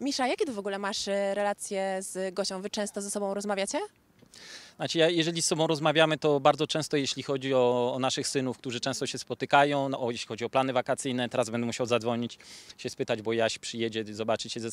Misza, jakie ty w ogóle masz e, relacje z Gosią? Wy często ze sobą rozmawiacie? Znaczy, ja, jeżeli z sobą rozmawiamy, to bardzo często, jeśli chodzi o, o naszych synów, którzy często się spotykają, no, o, jeśli chodzi o plany wakacyjne, teraz będę musiał zadzwonić, się spytać, bo Jaś przyjedzie, zobaczyć się ze